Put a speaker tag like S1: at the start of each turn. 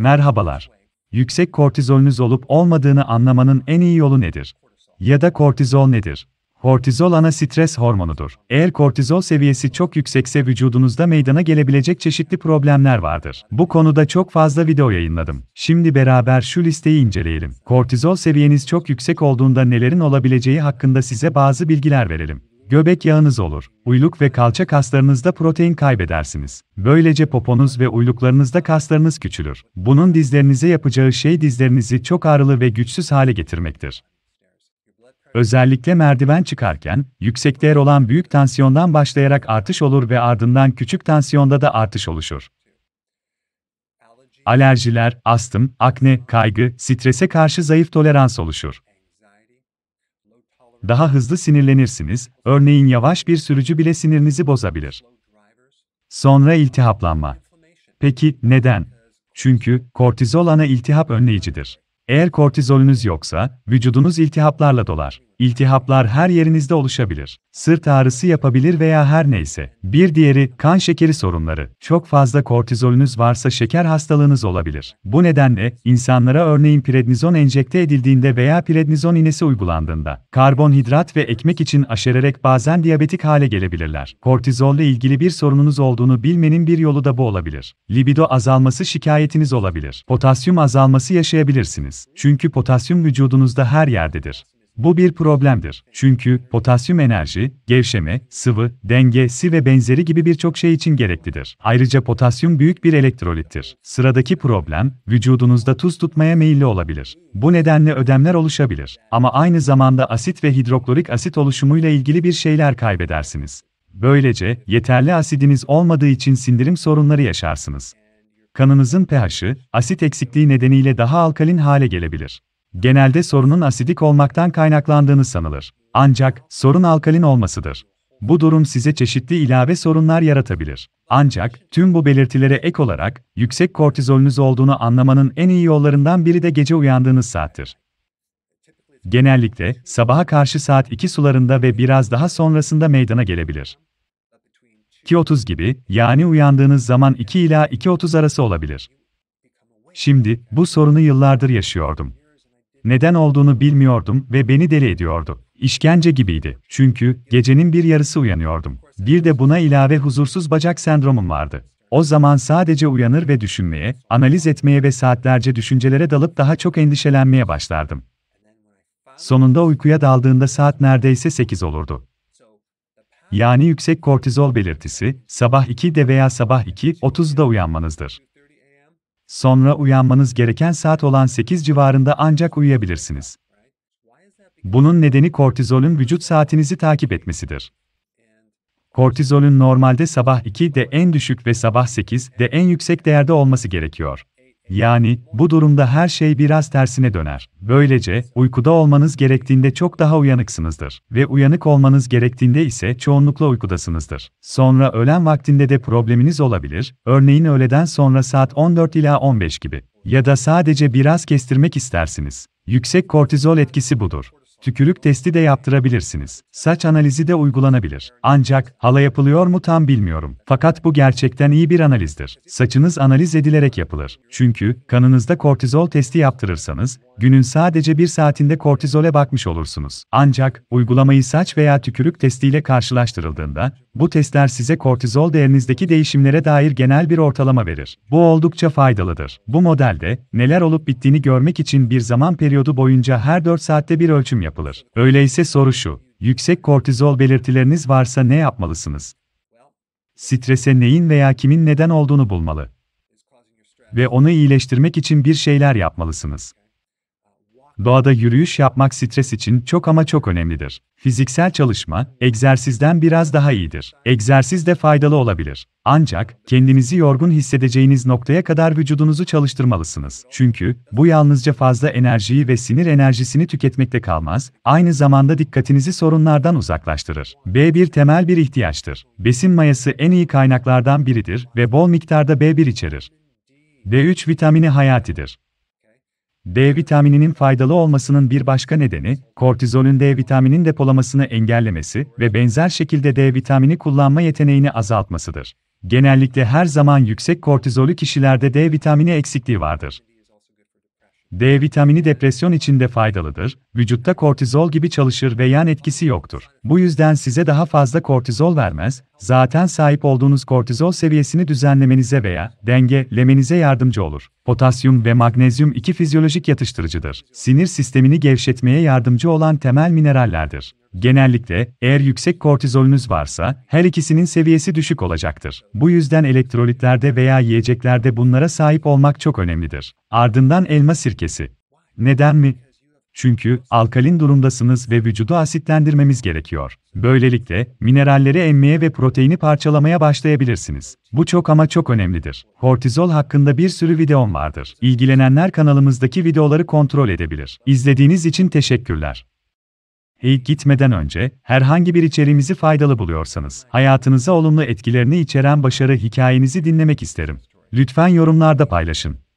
S1: Merhabalar. Yüksek kortizolünüz olup olmadığını anlamanın en iyi yolu nedir? Ya da kortizol nedir? Kortizol ana stres hormonudur. Eğer kortizol seviyesi çok yüksekse vücudunuzda meydana gelebilecek çeşitli problemler vardır. Bu konuda çok fazla video yayınladım. Şimdi beraber şu listeyi inceleyelim. Kortizol seviyeniz çok yüksek olduğunda nelerin olabileceği hakkında size bazı bilgiler verelim. Göbek yağınız olur. Uyluk ve kalça kaslarınızda protein kaybedersiniz. Böylece poponuz ve uyluklarınızda kaslarınız küçülür. Bunun dizlerinize yapacağı şey dizlerinizi çok ağrılı ve güçsüz hale getirmektir. Özellikle merdiven çıkarken, yüksek değer olan büyük tansiyondan başlayarak artış olur ve ardından küçük tansiyonda da artış oluşur. Alerjiler, astım, akne, kaygı, strese karşı zayıf tolerans oluşur. Daha hızlı sinirlenirsiniz, örneğin yavaş bir sürücü bile sinirinizi bozabilir. Sonra iltihaplanma. Peki, neden? Çünkü kortizol ana iltihap önleyicidir. Eğer kortizolünüz yoksa, vücudunuz iltihaplarla dolar. İltihaplar her yerinizde oluşabilir. Sırt ağrısı yapabilir veya her neyse. Bir diğeri kan şekeri sorunları. Çok fazla kortizolünüz varsa şeker hastalığınız olabilir. Bu nedenle insanlara örneğin prednizon enjekte edildiğinde veya prednizon inesi uygulandığında karbonhidrat ve ekmek için aşererek bazen diyabetik hale gelebilirler. Kortizolle ilgili bir sorununuz olduğunu bilmenin bir yolu da bu olabilir. Libido azalması şikayetiniz olabilir. Potasyum azalması yaşayabilirsiniz. Çünkü potasyum vücudunuzda her yerdedir. Bu bir problemdir. Çünkü potasyum enerji, gevşeme, sıvı, dengesi ve benzeri gibi birçok şey için gereklidir. Ayrıca potasyum büyük bir elektrolittir. Sıradaki problem, vücudunuzda tuz tutmaya meyilli olabilir. Bu nedenle ödemler oluşabilir. Ama aynı zamanda asit ve hidroklorik asit oluşumuyla ilgili bir şeyler kaybedersiniz. Böylece, yeterli asidiniz olmadığı için sindirim sorunları yaşarsınız kanınızın pH'i, asit eksikliği nedeniyle daha alkalin hale gelebilir. Genelde sorunun asidik olmaktan kaynaklandığını sanılır. Ancak, sorun alkalin olmasıdır. Bu durum size çeşitli ilave sorunlar yaratabilir. Ancak, tüm bu belirtilere ek olarak, yüksek kortizolünüz olduğunu anlamanın en iyi yollarından biri de gece uyandığınız saattir. Genellikle, sabaha karşı saat 2 sularında ve biraz daha sonrasında meydana gelebilir. 2.30 gibi, yani uyandığınız zaman 2 ila 2.30 arası olabilir. Şimdi, bu sorunu yıllardır yaşıyordum. Neden olduğunu bilmiyordum ve beni deli ediyordu. İşkence gibiydi. Çünkü, gecenin bir yarısı uyanıyordum. Bir de buna ilave huzursuz bacak sendromum vardı. O zaman sadece uyanır ve düşünmeye, analiz etmeye ve saatlerce düşüncelere dalıp daha çok endişelenmeye başlardım. Sonunda uykuya daldığında saat neredeyse 8 olurdu yani yüksek kortizol belirtisi, sabah 2'de veya sabah 2.30'da uyanmanızdır. Sonra uyanmanız gereken saat olan 8 civarında ancak uyuyabilirsiniz. Bunun nedeni kortizolün vücut saatinizi takip etmesidir. Kortizolün normalde sabah 2'de en düşük ve sabah 8'de en yüksek değerde olması gerekiyor. Yani, bu durumda her şey biraz tersine döner. Böylece, uykuda olmanız gerektiğinde çok daha uyanıksınızdır ve uyanık olmanız gerektiğinde ise çoğunlukla uykudasınızdır. Sonra öğlen vaktinde de probleminiz olabilir, örneğin öğleden sonra saat 14 ila 15 gibi. Ya da sadece biraz kestirmek istersiniz. Yüksek kortizol etkisi budur. Tükürük testi de yaptırabilirsiniz. Saç analizi de uygulanabilir. Ancak hala yapılıyor mu tam bilmiyorum. Fakat bu gerçekten iyi bir analizdir. Saçınız analiz edilerek yapılır. Çünkü kanınızda kortizol testi yaptırırsanız günün sadece bir saatinde kortizole bakmış olursunuz. Ancak uygulamayı saç veya tükürük testiyle karşılaştırıldığında bu testler size kortizol değerinizdeki değişimlere dair genel bir ortalama verir. Bu oldukça faydalıdır. Bu modelde neler olup bittiğini görmek için bir zaman periyodu boyunca her 4 saatte bir ölçüm yapılır yapılır. Öyleyse soru şu, yüksek kortizol belirtileriniz varsa ne yapmalısınız? Strese neyin veya kimin neden olduğunu bulmalı. Ve onu iyileştirmek için bir şeyler yapmalısınız. Doğada yürüyüş yapmak stres için çok ama çok önemlidir. Fiziksel çalışma, egzersizden biraz daha iyidir. Egzersiz de faydalı olabilir. Ancak, kendinizi yorgun hissedeceğiniz noktaya kadar vücudunuzu çalıştırmalısınız. Çünkü, bu yalnızca fazla enerjiyi ve sinir enerjisini tüketmekte kalmaz, aynı zamanda dikkatinizi sorunlardan uzaklaştırır. B1 temel bir ihtiyaçtır. Besin mayası en iyi kaynaklardan biridir ve bol miktarda B1 içerir. D3 vitamini hayatidir. D vitamininin faydalı olmasının bir başka nedeni, kortizolün D vitaminin depolamasını engellemesi ve benzer şekilde D vitamini kullanma yeteneğini azaltmasıdır. Genellikle her zaman yüksek kortizolü kişilerde D vitamini eksikliği vardır. D vitamini depresyon içinde faydalıdır, vücutta kortizol gibi çalışır ve yan etkisi yoktur. Bu yüzden size daha fazla kortizol vermez, zaten sahip olduğunuz kortizol seviyesini düzenlemenize veya dengelemenize yardımcı olur potasyum ve magnezyum iki fizyolojik yatıştırıcıdır. Sinir sistemini gevşetmeye yardımcı olan temel minerallerdir. Genellikle, eğer yüksek kortizolünüz varsa, her ikisinin seviyesi düşük olacaktır. Bu yüzden elektrolitlerde veya yiyeceklerde bunlara sahip olmak çok önemlidir. Ardından elma sirkesi. Neden mi? Çünkü alkalin durumdasınız ve vücudu asitlendirmemiz gerekiyor. Böylelikle mineralleri emmeye ve proteini parçalamaya başlayabilirsiniz. Bu çok ama çok önemlidir. Kortizol hakkında bir sürü videom vardır. İlgilenenler kanalımızdaki videoları kontrol edebilir. İzlediğiniz için teşekkürler. Eğit gitmeden önce, herhangi bir içeriğimizi faydalı buluyorsanız, hayatınıza olumlu etkilerini içeren başarı hikayenizi dinlemek isterim. Lütfen yorumlarda paylaşın.